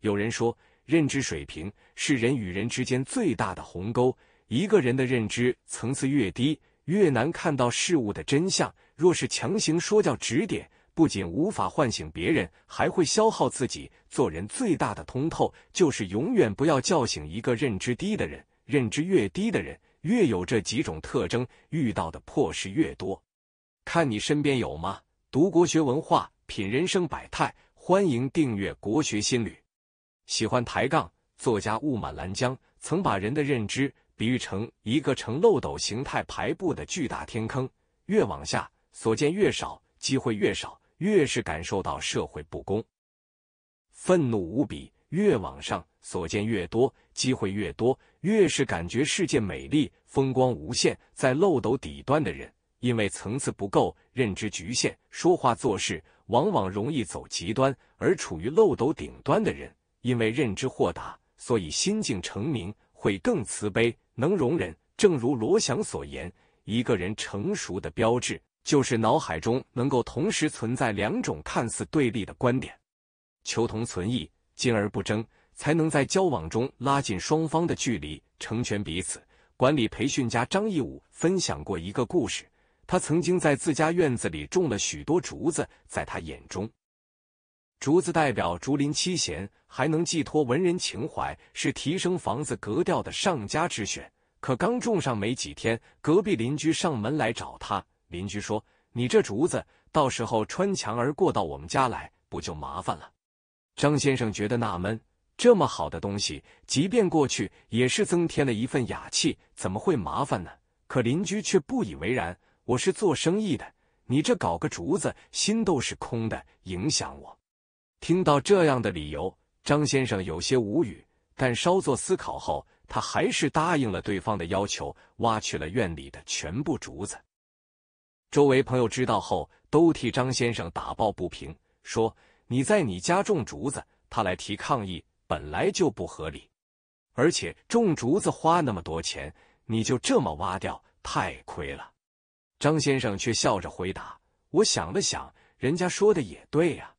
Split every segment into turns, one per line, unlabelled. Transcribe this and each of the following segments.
有人说，认知水平是人与人之间最大的鸿沟。一个人的认知层次越低，越难看到事物的真相。若是强行说教指点，不仅无法唤醒别人，还会消耗自己。做人最大的通透，就是永远不要叫醒一个认知低的人。认知越低的人，越有这几种特征，遇到的破事越多。看你身边有吗？读国学文化，品人生百态，欢迎订阅《国学新旅》。喜欢抬杠。作家雾满蓝江曾把人的认知比喻成一个呈漏斗形态排布的巨大天坑，越往下所见越少，机会越少，越是感受到社会不公，愤怒无比；越往上所见越多，机会越多，越是感觉世界美丽，风光无限。在漏斗底端的人，因为层次不够，认知局限，说话做事往往容易走极端；而处于漏斗顶端的人，因为认知豁达，所以心境澄明，会更慈悲，能容忍。正如罗翔所言，一个人成熟的标志，就是脑海中能够同时存在两种看似对立的观点。求同存异，进而不争，才能在交往中拉近双方的距离，成全彼此。管理培训家张义武分享过一个故事，他曾经在自家院子里种了许多竹子，在他眼中。竹子代表竹林七贤，还能寄托文人情怀，是提升房子格调的上佳之选。可刚种上没几天，隔壁邻居上门来找他。邻居说：“你这竹子，到时候穿墙而过到我们家来，不就麻烦了？”张先生觉得纳闷：这么好的东西，即便过去也是增添了一份雅气，怎么会麻烦呢？可邻居却不以为然：“我是做生意的，你这搞个竹子，心都是空的，影响我。”听到这样的理由，张先生有些无语，但稍作思考后，他还是答应了对方的要求，挖去了院里的全部竹子。周围朋友知道后，都替张先生打抱不平，说：“你在你家种竹子，他来提抗议，本来就不合理，而且种竹子花那么多钱，你就这么挖掉，太亏了。”张先生却笑着回答：“我想了想，人家说的也对呀。”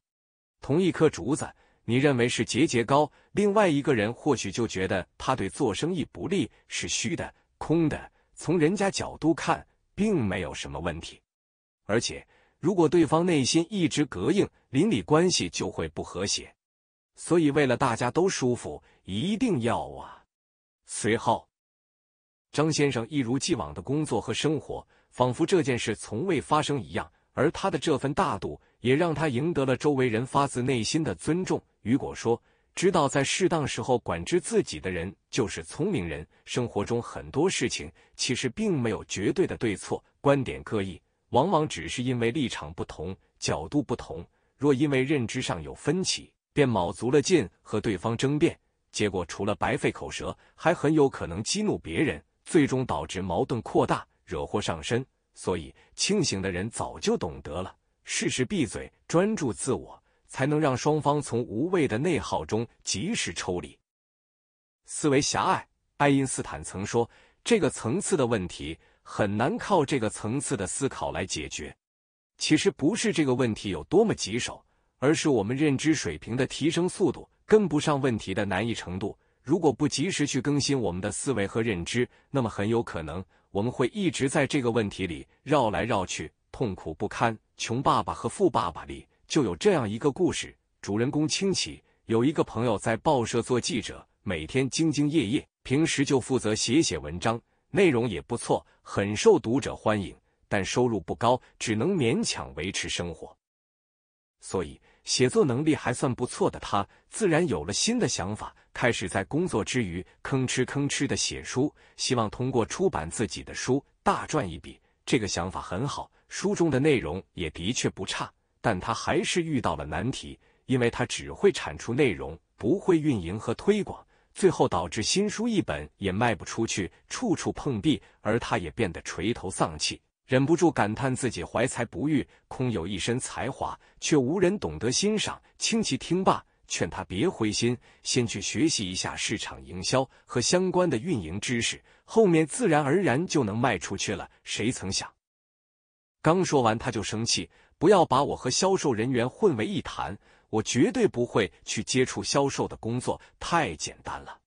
同一颗竹子，你认为是节节高，另外一个人或许就觉得他对做生意不利，是虚的、空的。从人家角度看，并没有什么问题。而且，如果对方内心一直膈应，邻里关系就会不和谐。所以，为了大家都舒服，一定要啊。随后，张先生一如既往的工作和生活，仿佛这件事从未发生一样。而他的这份大度。也让他赢得了周围人发自内心的尊重。雨果说：“知道在适当时候管制自己的人就是聪明人。”生活中很多事情其实并没有绝对的对错，观点各异，往往只是因为立场不同、角度不同。若因为认知上有分歧，便卯足了劲和对方争辩，结果除了白费口舌，还很有可能激怒别人，最终导致矛盾扩大，惹祸上身。所以，清醒的人早就懂得了。适时闭嘴，专注自我，才能让双方从无谓的内耗中及时抽离。思维狭隘，爱因斯坦曾说：“这个层次的问题很难靠这个层次的思考来解决。”其实不是这个问题有多么棘手，而是我们认知水平的提升速度跟不上问题的难易程度。如果不及时去更新我们的思维和认知，那么很有可能我们会一直在这个问题里绕来绕去，痛苦不堪。《穷爸爸和富爸爸》里就有这样一个故事，主人公清奇有一个朋友在报社做记者，每天兢兢业业，平时就负责写写文章，内容也不错，很受读者欢迎，但收入不高，只能勉强维持生活。所以，写作能力还算不错的他，自然有了新的想法，开始在工作之余吭哧吭哧的写书，希望通过出版自己的书大赚一笔。这个想法很好。书中的内容也的确不差，但他还是遇到了难题，因为他只会产出内容，不会运营和推广，最后导致新书一本也卖不出去，处处碰壁，而他也变得垂头丧气，忍不住感叹自己怀才不遇，空有一身才华却无人懂得欣赏。青奇听罢，劝他别灰心，先去学习一下市场营销和相关的运营知识，后面自然而然就能卖出去了。谁曾想？刚说完，他就生气，不要把我和销售人员混为一谈，我绝对不会去接触销售的工作，太简单了。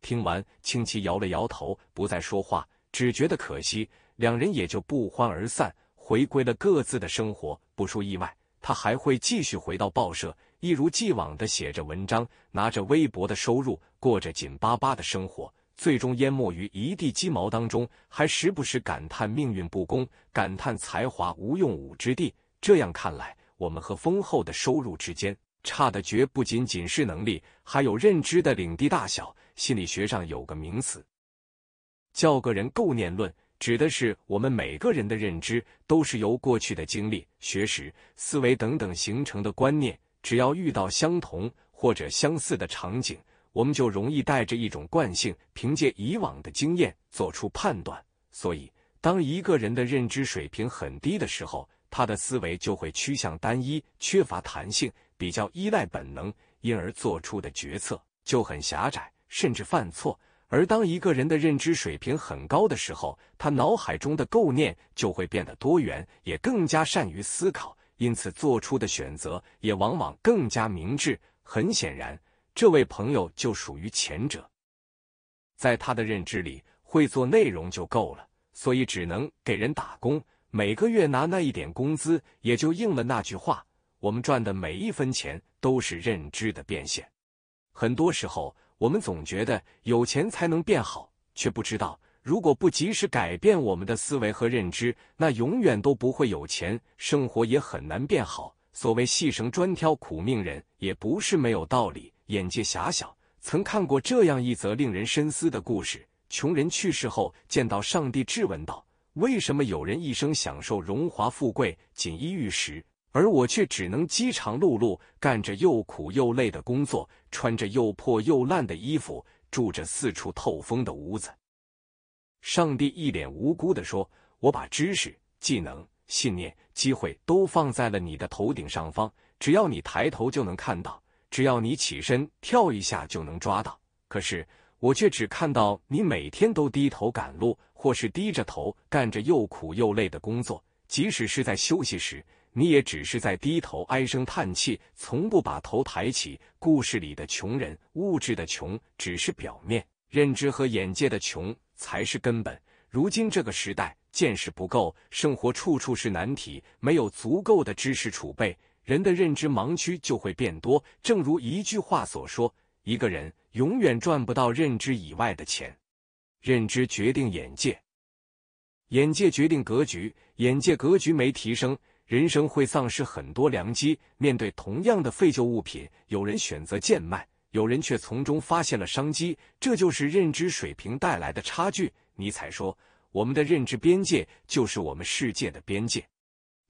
听完，清奇摇了摇头，不再说话，只觉得可惜。两人也就不欢而散，回归了各自的生活。不出意外，他还会继续回到报社，一如既往的写着文章，拿着微薄的收入，过着紧巴巴的生活。最终淹没于一地鸡毛当中，还时不时感叹命运不公，感叹才华无用武之地。这样看来，我们和丰厚的收入之间差的绝不仅仅是能力，还有认知的领地大小。心理学上有个名词叫“个人构念论”，指的是我们每个人的认知都是由过去的经历、学识、思维等等形成的观念。只要遇到相同或者相似的场景，我们就容易带着一种惯性，凭借以往的经验做出判断。所以，当一个人的认知水平很低的时候，他的思维就会趋向单一，缺乏弹性，比较依赖本能，因而做出的决策就很狭窄，甚至犯错。而当一个人的认知水平很高的时候，他脑海中的构念就会变得多元，也更加善于思考，因此做出的选择也往往更加明智。很显然。这位朋友就属于前者，在他的认知里，会做内容就够了，所以只能给人打工，每个月拿那一点工资，也就应了那句话：我们赚的每一分钱都是认知的变现。很多时候，我们总觉得有钱才能变好，却不知道，如果不及时改变我们的思维和认知，那永远都不会有钱，生活也很难变好。所谓“细绳专挑苦命人”，也不是没有道理。眼界狭小，曾看过这样一则令人深思的故事：穷人去世后见到上帝，质问道：“为什么有人一生享受荣华富贵、锦衣玉食，而我却只能饥肠辘辘，干着又苦又累的工作，穿着又破又烂的衣服，住着四处透风的屋子？”上帝一脸无辜地说：“我把知识、技能、信念、机会都放在了你的头顶上方，只要你抬头就能看到。”只要你起身跳一下就能抓到，可是我却只看到你每天都低头赶路，或是低着头干着又苦又累的工作。即使是在休息时，你也只是在低头唉声叹气，从不把头抬起。故事里的穷人，物质的穷只是表面，认知和眼界的穷才是根本。如今这个时代，见识不够，生活处处是难题，没有足够的知识储备。人的认知盲区就会变多，正如一句话所说：“一个人永远赚不到认知以外的钱。”认知决定眼界，眼界决定格局，眼界格局没提升，人生会丧失很多良机。面对同样的废旧物品，有人选择贱卖，有人却从中发现了商机，这就是认知水平带来的差距。尼采说：“我们的认知边界，就是我们世界的边界。”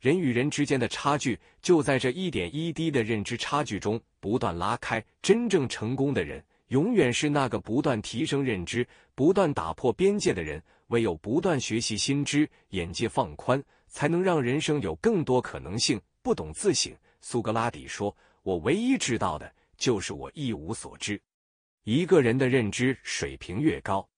人与人之间的差距，就在这一点一滴的认知差距中不断拉开。真正成功的人，永远是那个不断提升认知、不断打破边界的人。唯有不断学习新知，眼界放宽，才能让人生有更多可能性。不懂自省，苏格拉底说：“我唯一知道的，就是我一无所知。”一个人的认知水平越高，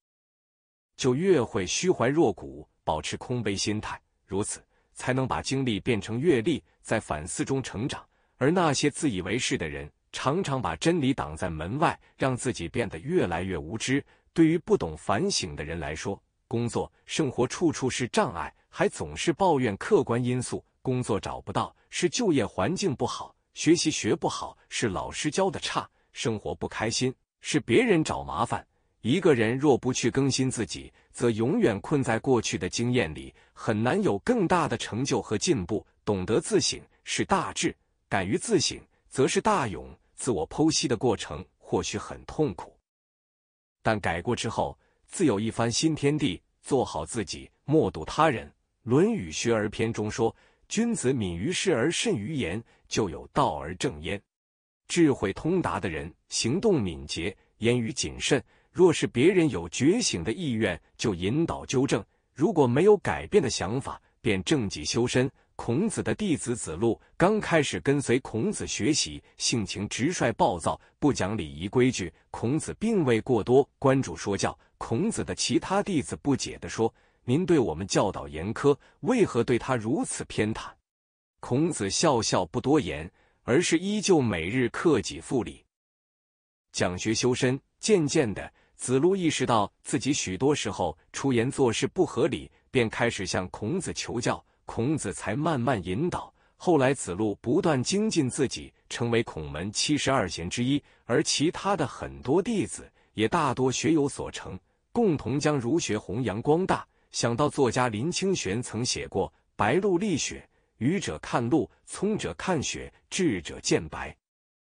就越会虚怀若谷，保持空杯心态。如此。才能把经历变成阅历，在反思中成长。而那些自以为是的人，常常把真理挡在门外，让自己变得越来越无知。对于不懂反省的人来说，工作、生活处处是障碍，还总是抱怨客观因素。工作找不到是就业环境不好，学习学不好是老师教的差，生活不开心是别人找麻烦。一个人若不去更新自己，则永远困在过去的经验里，很难有更大的成就和进步。懂得自省是大智，敢于自省则是大勇。自我剖析的过程或许很痛苦，但改过之后，自有一番新天地。做好自己，莫妒他人。《论语·学而篇》中说：“君子敏于事而慎于言，就有道而正焉。”智慧通达的人，行动敏捷，言语谨慎。若是别人有觉醒的意愿，就引导纠正；如果没有改变的想法，便正己修身。孔子的弟子子路刚开始跟随孔子学习，性情直率暴躁，不讲礼仪规矩。孔子并未过多关注说教。孔子的其他弟子不解的说：“您对我们教导严苛，为何对他如此偏袒？”孔子笑笑不多言，而是依旧每日克己复礼，讲学修身。渐渐的，子路意识到自己许多时候出言做事不合理，便开始向孔子求教。孔子才慢慢引导。后来，子路不断精进自己，成为孔门七十二贤之一。而其他的很多弟子也大多学有所成，共同将儒学弘扬光大。想到作家林清玄曾写过：“白露立雪，愚者看露，聪者看雪，智者见白。”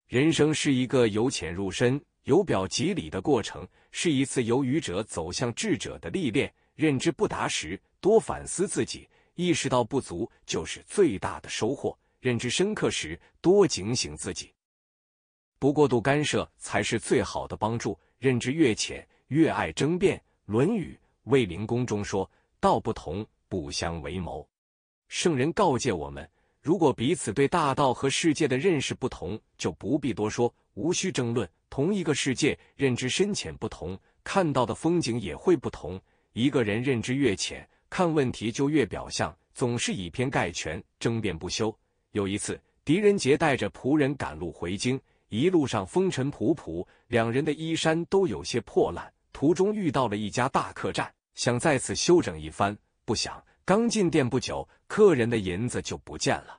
人生是一个由浅入深。由表及里的过程，是一次由愚者走向智者的历练。认知不达时，多反思自己，意识到不足就是最大的收获；认知深刻时，多警醒自己，不过度干涉才是最好的帮助。认知越浅，越爱争辩。《论语·卫灵公》中说：“道不同，不相为谋。”圣人告诫我们：如果彼此对大道和世界的认识不同，就不必多说。无需争论，同一个世界，认知深浅不同，看到的风景也会不同。一个人认知越浅，看问题就越表象，总是以偏概全，争辩不休。有一次，狄仁杰带着仆人赶路回京，一路上风尘仆仆，两人的衣衫都有些破烂。途中遇到了一家大客栈，想在此休整一番，不想刚进店不久，客人的银子就不见了。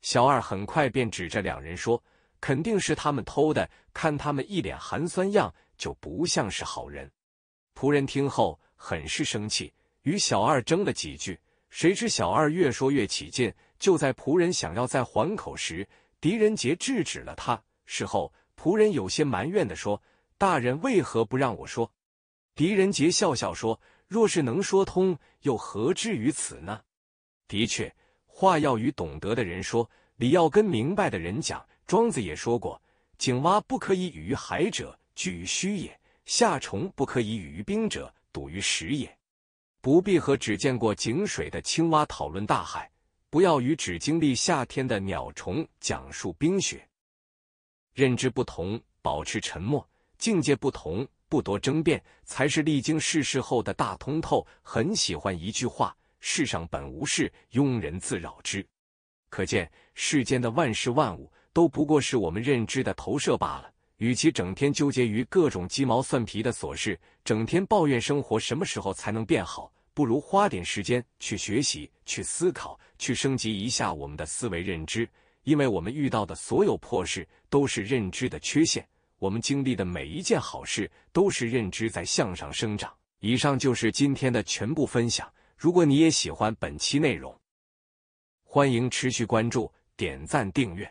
小二很快便指着两人说。肯定是他们偷的，看他们一脸寒酸样，就不像是好人。仆人听后很是生气，与小二争了几句。谁知小二越说越起劲，就在仆人想要再还口时，狄仁杰制止了他。事后，仆人有些埋怨的说：“大人为何不让我说？”狄仁杰笑笑说：“若是能说通，又何至于此呢？”的确，话要与懂得的人说，理要跟明白的人讲。庄子也说过：“井蛙不可以语于海者，拘于虚也；夏虫不可以语于冰者，笃于实也。”不必和只见过井水的青蛙讨论大海，不要与只经历夏天的鸟虫讲述冰雪。认知不同，保持沉默；境界不同，不多争辩，才是历经世事后的大通透。很喜欢一句话：“世上本无事，庸人自扰之。”可见世间的万事万物。都不过是我们认知的投射罢了。与其整天纠结于各种鸡毛蒜皮的琐事，整天抱怨生活什么时候才能变好，不如花点时间去学习、去思考、去升级一下我们的思维认知。因为我们遇到的所有破事都是认知的缺陷，我们经历的每一件好事都是认知在向上生长。以上就是今天的全部分享。如果你也喜欢本期内容，欢迎持续关注、点赞、订阅。